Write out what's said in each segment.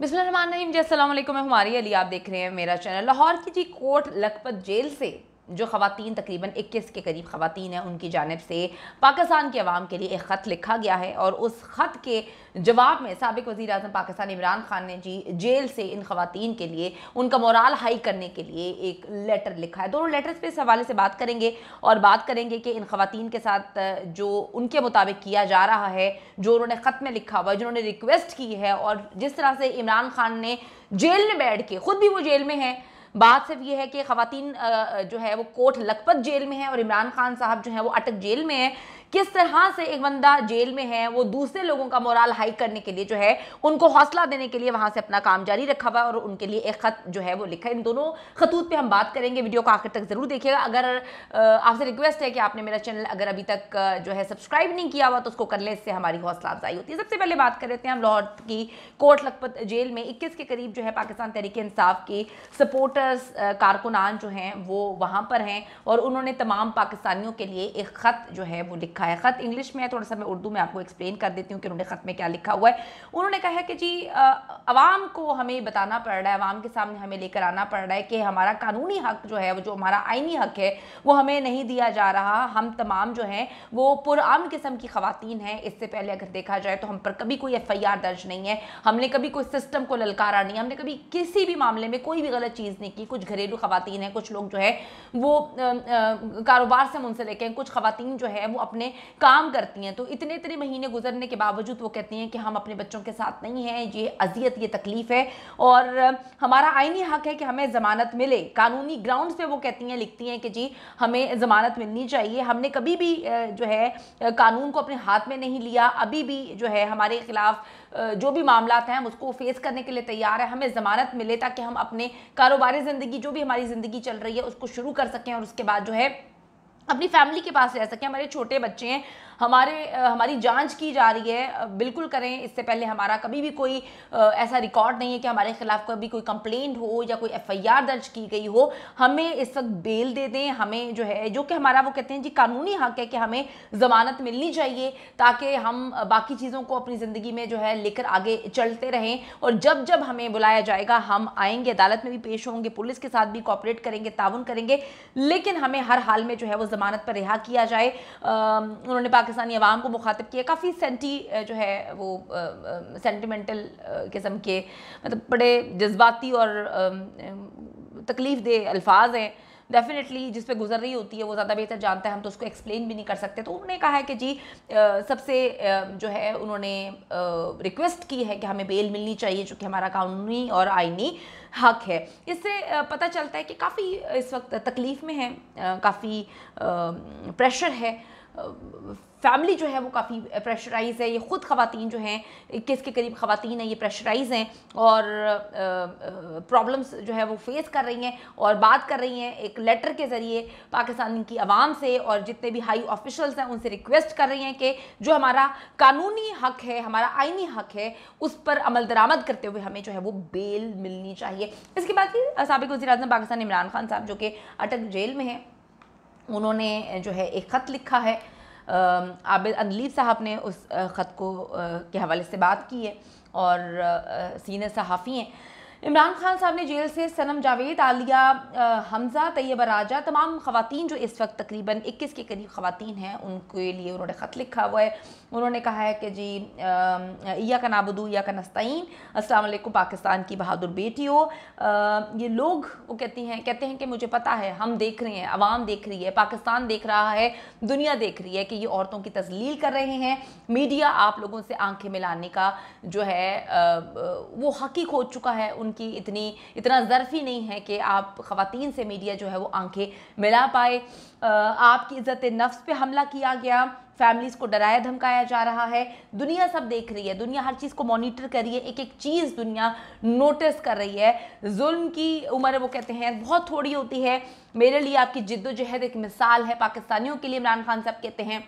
बिस्मिल जी असल मैं हमारी अली आप देख रहे हैं मेरा चैनल लाहौर की जी कोट लखपत जेल से जो खातन तकरीबन इक्कीस के करीब खातन हैं उनकी जानब से पाकिस्तान के अवाम के लिए एक ख़त लिखा गया है और उस ख़त के जवाब में सबक वज़ी अजम पाकिस्तान इमरान खान ने जी जेल से इन खातन के लिए उनका मोराल हाई करने के लिए एक लेटर लिखा है दोनों लेटर्स पर इस हवाले से बात करेंगे और बात करेंगे कि इन खातन के साथ जो उनके मुताबिक किया जा रहा है जो उन्होंने ख़त में लिखा हुआ है जिन्होंने रिक्वेस्ट की है और जिस तरह से इमरान खान ने जेल में बैठ के ख़ुद भी वो जेल में हैं बात सिर्फ ये है कि खातन जो है वो कोट लखपत जेल में है और इमरान खान साहब जो है वो अटक जेल में है किस तरह से एक बंदा जेल में है वो दूसरे लोगों का मोराल हाई करने के लिए जो है उनको हौसला देने के लिए वहां से अपना काम जारी रखा हुआ और उनके लिए एक खत जो है वो लिखा इन दोनों खतूत पर हम बात करेंगे वीडियो को आखिर तक ज़रूर देखिएगा अगर आपसे रिक्वेस्ट है कि आपने मेरा चैनल अगर अभी तक जो है सब्सक्राइब नहीं किया हुआ तो उसको कर ले इससे हमारी हौसला अफजाई होती है सबसे पहले बात कर लेते हैं हम लाहौर की कोर्ट लखपत जेल में इक्कीस के करीब जो है पाकिस्तान तहरीक इंसाफ के सपोर्टर्स कारकुनान जो हैं वो वहाँ पर हैं और उन्होंने तमाम पाकिस्तानियों के लिए एक ख़त जो है वो लिखा लिखा है ख़त इंग्लिश में है थोड़ा सा मैं उर्दू में आपको एक्सप्लेन कर देती हूँ कि उन्होंने ख़त में क्या लिखा हुआ है उन्होंने कहा है कि जी आवाम को हमें बताना पड़ रहा है आवाम के सामने हमें लेकर आना पड़ रहा है कि हमारा कानूनी हक जो है वो जो हमारा आइनी हक है वो हमें नहीं दिया जा रहा हम तमाम जो हैं वो पुरान किस्म की खातन हैं इससे पहले अगर देखा जाए तो हम पर कभी कोई एफ दर्ज नहीं है हमने कभी कोई सिस्टम को ललकारा नहीं हमने कभी किसी भी मामले में कोई भी गलत चीज़ नहीं की कुछ घरेलू खातन हैं कुछ लोग जो है वो कारोबार से मुंसलिक हैं कुछ खातन जो है वो अपने काम करती हैं तो इतने इतने महीने गुजरने के बावजूद वो कहती हैं कि हम अपने बच्चों के साथ नहीं हैं ये अजियत ये तकलीफ़ है और हमारा आइनी हक है कि हमें ज़मानत मिले कानूनी ग्राउंड पे वो कहती हैं लिखती हैं कि जी हमें ज़मानत मिलनी चाहिए हमने कभी भी जो है कानून को अपने हाथ में नहीं लिया अभी भी जो है हमारे ख़िलाफ़ जो भी मामला हैं हम उसको फेस करने के लिए तैयार है हमें ज़मानत मिले ताकि हम अपने कारोबारी ज़िंदगी जो भी हमारी ज़िंदगी चल रही है उसको शुरू कर सकें और उसके बाद जो है अपनी फैमिली के पास रह सकें हमारे छोटे बच्चे हैं हमारे हमारी जांच की जा रही है बिल्कुल करें इससे पहले हमारा कभी भी कोई ऐसा रिकॉर्ड नहीं है कि हमारे खिलाफ कभी कोई कंप्लेंट हो या कोई एफ दर्ज की गई हो हमें इस वक्त बेल दे दें हमें जो है जो कि हमारा वो कहते हैं जी कानूनी हक है कि हमें ज़मानत मिलनी चाहिए ताकि हम बाकी चीज़ों को अपनी ज़िंदगी में जो है लेकर आगे चलते रहें और जब जब हमें बुलाया जाएगा हम आएंगे अदालत में भी पेश होंगे पुलिस के साथ भी कॉपरेट करेंगे ताउन करेंगे लेकिन हमें हर हाल में जो है वो ज़मानत पर रिहा किया जाए उन्होंने पाकिस्तानी अवाम को मुखातब किया काफ़ी सेंटी जो है वो सेंटिमेंटल किस्म के मतलब बड़े जज्बाती और तकलीफ़ दे अल्फाज हैं डेफिनेटली जिस पे गुजर रही होती है वो ज़्यादा बेहतर जानता है हम तो उसको एक्सप्लेन भी नहीं कर सकते तो उन्होंने कहा है कि जी सबसे जो है उन्होंने रिक्वेस्ट की है कि हमें बेल मिलनी चाहिए चूँकि हमारा कानूनी और आइनी हक है इससे पता चलता है कि काफ़ी इस वक्त तकलीफ़ में है काफ़ी प्रेशर है फैमिली जो है वो काफ़ी प्रेशराइज है ये ख़ुद ख़ातन जो हैं किसके करीब ख़वातीन हैं ये प्रेशराइज हैं और प्रॉब्लम्स जो है वो फेस कर रही हैं और बात कर रही हैं एक लेटर के ज़रिए पाकिस्तान की आवाम से और जितने भी हाई ऑफिशल्स हैं उनसे रिक्वेस्ट कर रही हैं कि जो हमारा कानूनी हक है हमारा आइनी हक है उस पर अमल दरामद करते हुए हमें जो है वो बेल मिलनी चाहिए इसके बाद फिर सबक वजी अजम पाकिस्तान इमरान खान साहब जो कि अटक जेल में हैं उन्होंने जो है एक ख़त लिखा है आबिद अनलीब साहब ने उस ख़त को के हवाले से बात की है और सीनियर सहाफ़ी हैं इमरान खान साहब ने जेल से सनम जावेद आलिया हमज़ा तैयब राजा तमाम खातन जो इस वक्त तकरीबन इक्कीस के करीब खातन हैं उनके लिए उन्होंने ख़त लिखा हुआ है उन्होंने कहा है कि जी या का नाबुदू या का नस्तीन असलकुम पाकिस्तान की बहादुर बेटी हो ये लोग वो कहती हैं कहते हैं कि मुझे पता है हम देख रहे हैं आवाम देख रही है पाकिस्तान देख रहा है दुनिया देख रही है कि ये औरतों की तजलील कर रहे हैं मीडिया आप लोगों से आंखें मिलाने का जो है वो हकीक हो चुका है उन उनकी इतनी इतना ज़र्फ़ी नहीं है कि आप ख़वान से मीडिया जो है वो आंखें मिला पाए आपकी इज़्ज़त नफ्स पे हमला किया गया फैमिलीज़ को डराया धमकाया जा रहा है दुनिया सब देख रही है दुनिया हर चीज़ को मॉनिटर कर रही है एक एक चीज़ दुनिया नोटिस कर रही है जुल्म की उम्र वो कहते हैं बहुत थोड़ी होती है मेरे लिए आपकी जिद्दोजहद एक मिसाल है पाकिस्तानियों के लिए इमरान खान साहब कहते हैं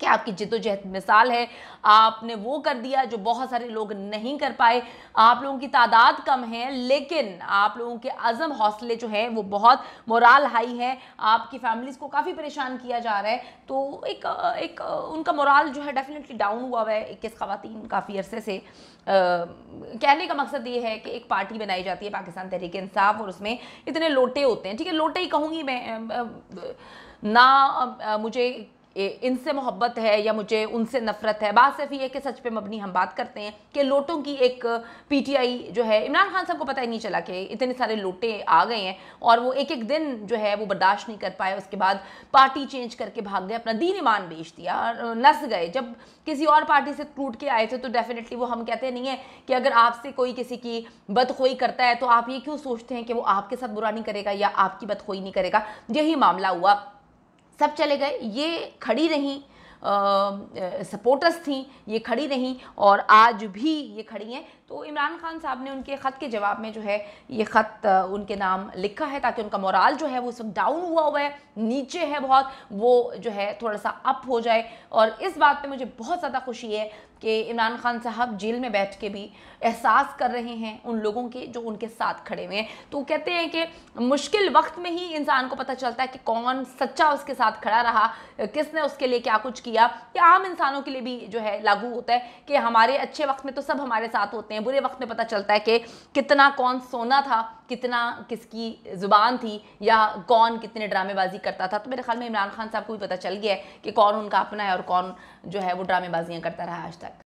कि आपकी जिदोजहद मिसाल है आपने वो कर दिया जो बहुत सारे लोग नहीं कर पाए आप लोगों की तादाद कम है लेकिन आप लोगों के अज़म हौसले जो हैं वो बहुत मोराल हाई है आपकी फैमिलीज़ को काफ़ी परेशान किया जा रहा है तो एक एक उनका मोराल जो है डेफिनेटली डाउन हुआ हुआ है इक्कीस खातन काफ़ी अरसे से आ, कहने का मकसद ये है कि एक पार्टी बनाई जाती है पाकिस्तान तहरीक इंसाफ और उसमें इतने लोटे होते हैं ठीक है लोटे ही कहूँगी मैं ना मुझे इनसे मोहब्बत है या मुझे उनसे नफरत है बात सिर्फ ये कि सच पे मबनी हम बात करते हैं कि लोटों की एक पीटीआई जो है इमरान खान साहब को पता ही नहीं चला कि इतने सारे लोटे आ गए हैं और वो एक एक दिन जो है वो बर्दाश्त नहीं कर पाए उसके बाद पार्टी चेंज करके भाग गए अपना दीन ईमान बेच दिया और नस गए जब किसी और पार्टी से टूट के आए थे तो डेफिनेटली वो हम कहते नहीं है कि अगर आपसे कोई किसी की बदखोई करता है तो आप ये क्यों सोचते हैं कि वो आपके साथ बुरा नहीं करेगा या आपकी बदखोई नहीं करेगा यही मामला हुआ सब चले गए ये खड़ी रहीं सपोर्टर्स थी ये खड़ी रहीं और आज भी ये खड़ी हैं तो इमरान खान साहब ने उनके ख़त के जवाब में जो है ये ख़त उनके नाम लिखा है ताकि उनका मोराल जो है वो इस वक्त डाउन हुआ हुआ है नीचे है बहुत वो जो है थोड़ा सा अप हो जाए और इस बात पे मुझे बहुत ज़्यादा खुशी है कि इमरान खान साहब जेल में बैठ के भी एहसास कर रहे हैं उन लोगों के जो उनके साथ खड़े हुए हैं तो कहते हैं कि मुश्किल वक्त में ही इंसान को पता चलता है कि कौन सच्चा उसके साथ खड़ा रहा किसने उसके लिए क्या कुछ किया दिया कि आम इंसानों के लिए भी जो है लागू होता है कि हमारे अच्छे वक्त में तो सब हमारे साथ होते हैं बुरे वक्त में पता चलता है कि कितना कौन सोना था कितना किसकी ज़ुबान थी या कौन कितने ड्रामेबाजी करता था तो मेरे ख्याल में इमरान खान साहब को भी पता चल गया है कि कौन उनका अपना है और कौन जो है वो ड्रामेबाजियाँ करता रहा आज तक